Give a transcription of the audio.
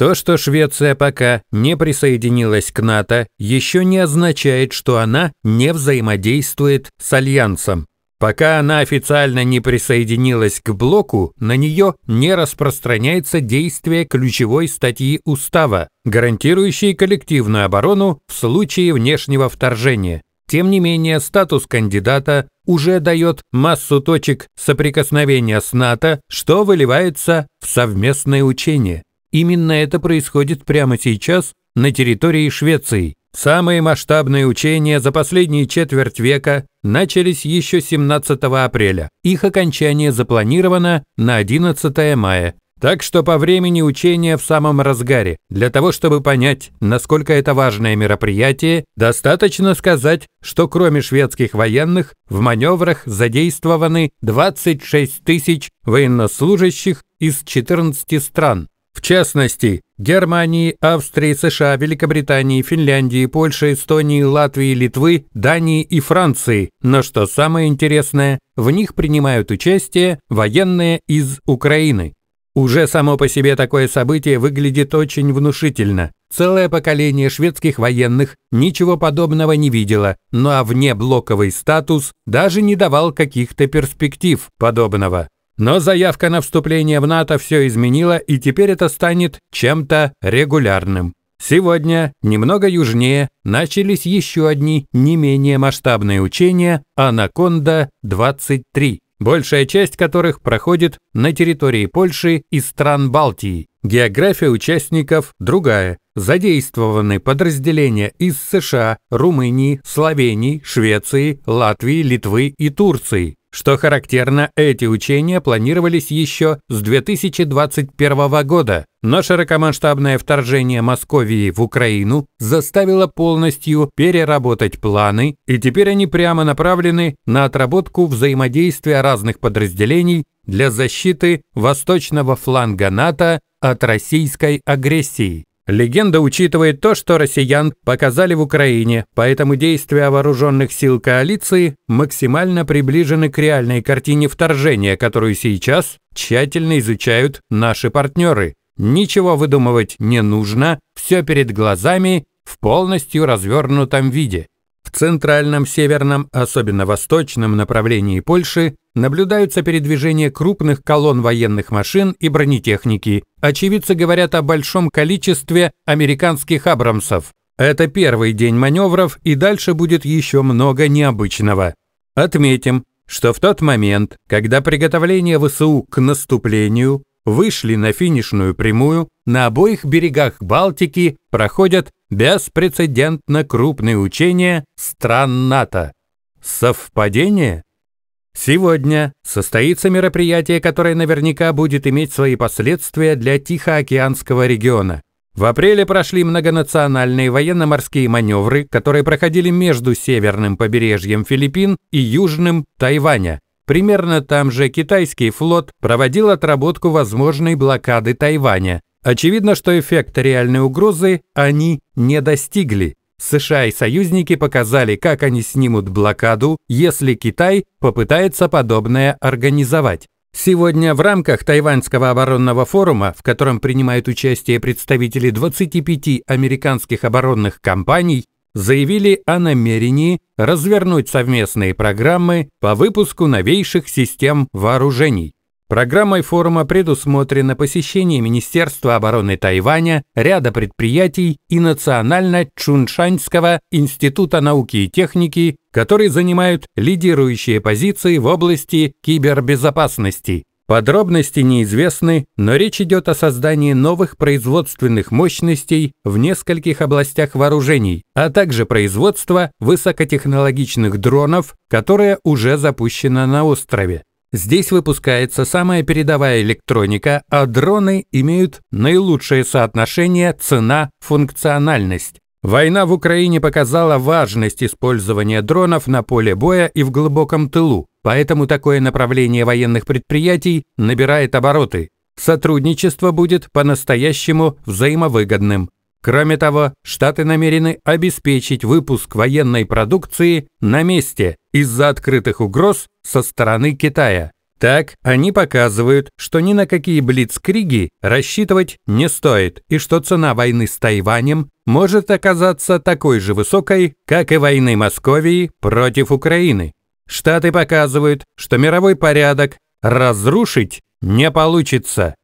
То, что Швеция пока не присоединилась к НАТО, еще не означает, что она не взаимодействует с Альянсом. Пока она официально не присоединилась к блоку, на нее не распространяется действие ключевой статьи устава, гарантирующей коллективную оборону в случае внешнего вторжения. Тем не менее, статус кандидата уже дает массу точек соприкосновения с НАТО, что выливается в совместное учение. Именно это происходит прямо сейчас на территории Швеции. Самые масштабные учения за последние четверть века начались еще 17 апреля. Их окончание запланировано на 11 мая. Так что по времени учения в самом разгаре. Для того, чтобы понять, насколько это важное мероприятие, достаточно сказать, что кроме шведских военных в маневрах задействованы 26 тысяч военнослужащих из 14 стран. В частности, Германии, Австрии, США, Великобритании, Финляндии, Польши, Эстонии, Латвии, Литвы, Дании и Франции. Но что самое интересное, в них принимают участие военные из Украины. Уже само по себе такое событие выглядит очень внушительно. Целое поколение шведских военных ничего подобного не видело, ну а внеблоковый статус даже не давал каких-то перспектив подобного. Но заявка на вступление в НАТО все изменила, и теперь это станет чем-то регулярным. Сегодня, немного южнее, начались еще одни не менее масштабные учения «Анаконда-23», большая часть которых проходит на территории Польши и стран Балтии. География участников другая. Задействованы подразделения из США, Румынии, Словении, Швеции, Латвии, Литвы и Турции. Что характерно, эти учения планировались еще с 2021 года, но широкомасштабное вторжение Московии в Украину заставило полностью переработать планы, и теперь они прямо направлены на отработку взаимодействия разных подразделений для защиты восточного фланга НАТО от российской агрессии. Легенда учитывает то, что россиян показали в Украине, поэтому действия вооруженных сил коалиции максимально приближены к реальной картине вторжения, которую сейчас тщательно изучают наши партнеры. Ничего выдумывать не нужно, все перед глазами в полностью развернутом виде. В центральном, северном, особенно восточном направлении Польши Наблюдаются передвижения крупных колонн военных машин и бронетехники. Очевидцы говорят о большом количестве американских «Абрамсов». Это первый день маневров, и дальше будет еще много необычного. Отметим, что в тот момент, когда приготовления ВСУ к наступлению вышли на финишную прямую, на обоих берегах Балтики проходят беспрецедентно крупные учения стран НАТО. Совпадение? Сегодня состоится мероприятие, которое наверняка будет иметь свои последствия для Тихоокеанского региона. В апреле прошли многонациональные военно-морские маневры, которые проходили между северным побережьем Филиппин и южным Тайваня. Примерно там же китайский флот проводил отработку возможной блокады Тайваня. Очевидно, что эффект реальной угрозы они не достигли. США и союзники показали, как они снимут блокаду, если Китай попытается подобное организовать. Сегодня в рамках Тайваньского оборонного форума, в котором принимают участие представители 25 американских оборонных компаний, заявили о намерении развернуть совместные программы по выпуску новейших систем вооружений. Программой форума предусмотрено посещение Министерства обороны Тайваня, ряда предприятий и Национально-Чуншаньского института науки и техники, которые занимают лидирующие позиции в области кибербезопасности. Подробности неизвестны, но речь идет о создании новых производственных мощностей в нескольких областях вооружений, а также производства высокотехнологичных дронов, которое уже запущено на острове. Здесь выпускается самая передовая электроника, а дроны имеют наилучшее соотношение цена-функциональность. Война в Украине показала важность использования дронов на поле боя и в глубоком тылу, поэтому такое направление военных предприятий набирает обороты. Сотрудничество будет по-настоящему взаимовыгодным. Кроме того, Штаты намерены обеспечить выпуск военной продукции на месте из-за открытых угроз со стороны Китая. Так, они показывают, что ни на какие блицкриги рассчитывать не стоит, и что цена войны с Тайванем может оказаться такой же высокой, как и войны Московии против Украины. Штаты показывают, что мировой порядок разрушить не получится.